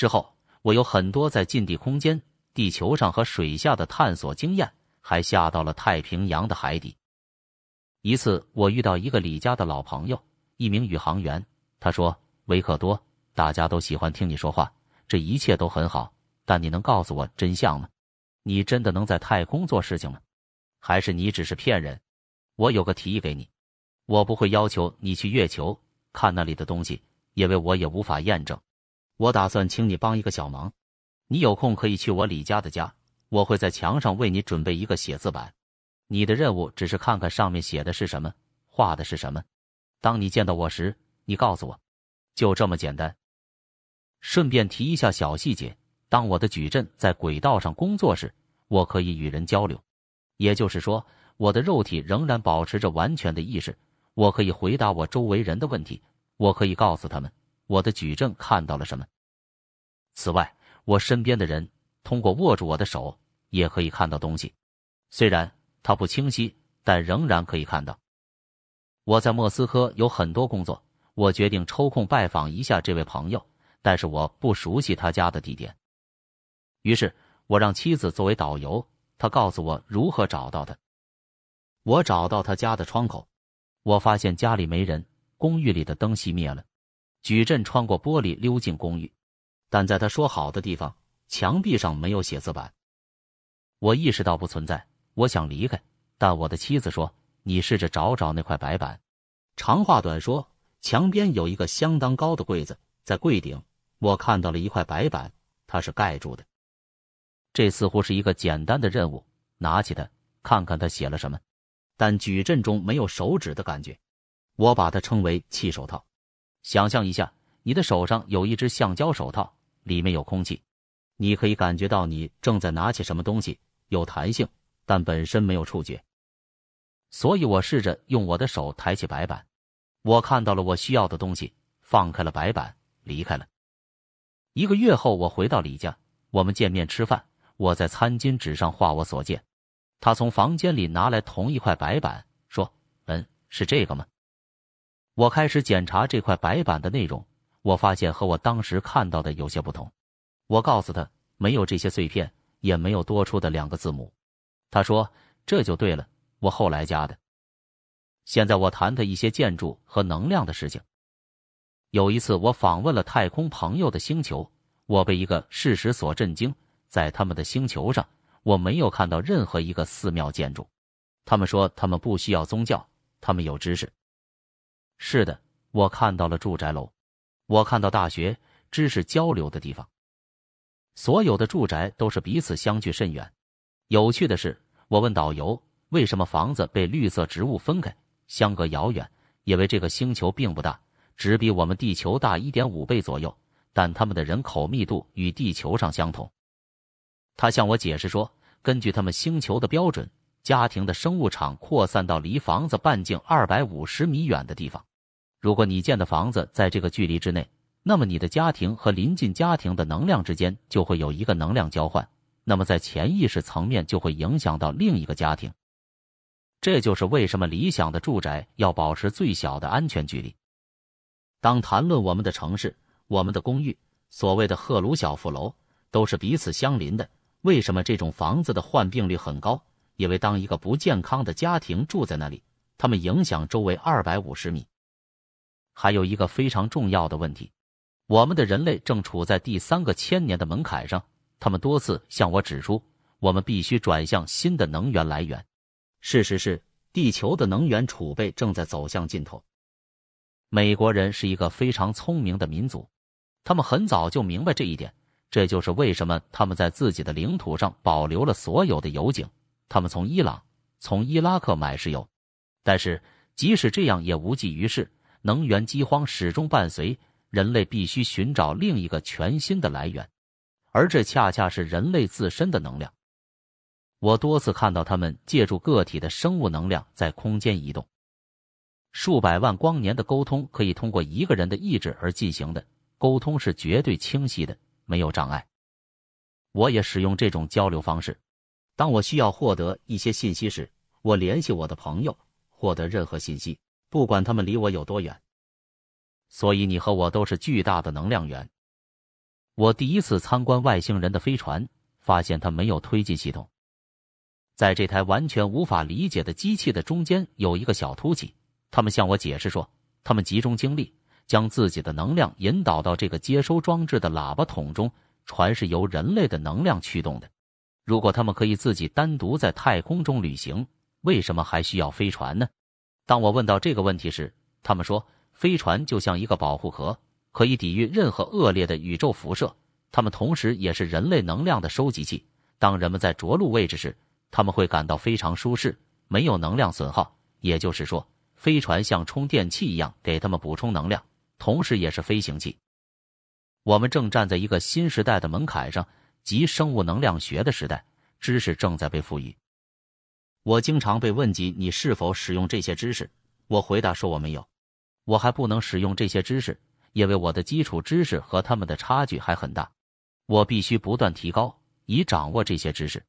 之后，我有很多在近地空间、地球上和水下的探索经验，还下到了太平洋的海底。一次，我遇到一个李家的老朋友，一名宇航员。他说：“维克多，大家都喜欢听你说话，这一切都很好。但你能告诉我真相吗？你真的能在太空做事情吗？还是你只是骗人？我有个提议给你，我不会要求你去月球看那里的东西，因为我也无法验证。”我打算请你帮一个小忙，你有空可以去我李家的家，我会在墙上为你准备一个写字板。你的任务只是看看上面写的是什么，画的是什么。当你见到我时，你告诉我，就这么简单。顺便提一下小细节，当我的矩阵在轨道上工作时，我可以与人交流，也就是说，我的肉体仍然保持着完全的意识，我可以回答我周围人的问题，我可以告诉他们。我的举证看到了什么？此外，我身边的人通过握住我的手也可以看到东西，虽然它不清晰，但仍然可以看到。我在莫斯科有很多工作，我决定抽空拜访一下这位朋友，但是我不熟悉他家的地点，于是我让妻子作为导游，她告诉我如何找到他。我找到他家的窗口，我发现家里没人，公寓里的灯熄灭了。矩阵穿过玻璃溜进公寓，但在他说好的地方，墙壁上没有写字板。我意识到不存在。我想离开，但我的妻子说：“你试着找找那块白板。”长话短说，墙边有一个相当高的柜子，在柜顶我看到了一块白板，它是盖住的。这似乎是一个简单的任务，拿起它，看看它写了什么。但矩阵中没有手指的感觉，我把它称为气手套。想象一下，你的手上有一只橡胶手套，里面有空气，你可以感觉到你正在拿起什么东西，有弹性，但本身没有触觉。所以我试着用我的手抬起白板，我看到了我需要的东西，放开了白板，离开了。一个月后，我回到李家，我们见面吃饭，我在餐巾纸上画我所见。他从房间里拿来同一块白板，说：“嗯，是这个吗？”我开始检查这块白板的内容，我发现和我当时看到的有些不同。我告诉他没有这些碎片，也没有多出的两个字母。他说这就对了，我后来加的。现在我谈谈一些建筑和能量的事情。有一次我访问了太空朋友的星球，我被一个事实所震惊：在他们的星球上，我没有看到任何一个寺庙建筑。他们说他们不需要宗教，他们有知识。是的，我看到了住宅楼，我看到大学知识交流的地方。所有的住宅都是彼此相距甚远。有趣的是，我问导游为什么房子被绿色植物分开，相隔遥远，因为这个星球并不大，只比我们地球大一点五倍左右，但他们的人口密度与地球上相同。他向我解释说，根据他们星球的标准，家庭的生物场扩散到离房子半径二百五十米远的地方。如果你建的房子在这个距离之内，那么你的家庭和邻近家庭的能量之间就会有一个能量交换，那么在潜意识层面就会影响到另一个家庭。这就是为什么理想的住宅要保持最小的安全距离。当谈论我们的城市、我们的公寓，所谓的“赫鲁晓夫楼”都是彼此相邻的。为什么这种房子的患病率很高？因为当一个不健康的家庭住在那里，他们影响周围二百五十米。还有一个非常重要的问题，我们的人类正处在第三个千年的门槛上。他们多次向我指出，我们必须转向新的能源来源。事实是，地球的能源储备正在走向尽头。美国人是一个非常聪明的民族，他们很早就明白这一点。这就是为什么他们在自己的领土上保留了所有的油井，他们从伊朗、从伊拉克买石油。但是，即使这样也无济于事。能源饥荒始终伴随人类，必须寻找另一个全新的来源，而这恰恰是人类自身的能量。我多次看到他们借助个体的生物能量在空间移动，数百万光年的沟通可以通过一个人的意志而进行的，沟通是绝对清晰的，没有障碍。我也使用这种交流方式，当我需要获得一些信息时，我联系我的朋友，获得任何信息。不管他们离我有多远，所以你和我都是巨大的能量源。我第一次参观外星人的飞船，发现它没有推进系统。在这台完全无法理解的机器的中间有一个小凸起。他们向我解释说，他们集中精力将自己的能量引导到这个接收装置的喇叭筒中。船是由人类的能量驱动的。如果他们可以自己单独在太空中旅行，为什么还需要飞船呢？当我问到这个问题时，他们说，飞船就像一个保护壳，可以抵御任何恶劣的宇宙辐射。它们同时也是人类能量的收集器。当人们在着陆位置时，他们会感到非常舒适，没有能量损耗。也就是说，飞船像充电器一样给他们补充能量，同时也是飞行器。我们正站在一个新时代的门槛上，即生物能量学的时代，知识正在被赋予。我经常被问及你是否使用这些知识，我回答说我没有，我还不能使用这些知识，因为我的基础知识和他们的差距还很大，我必须不断提高，以掌握这些知识。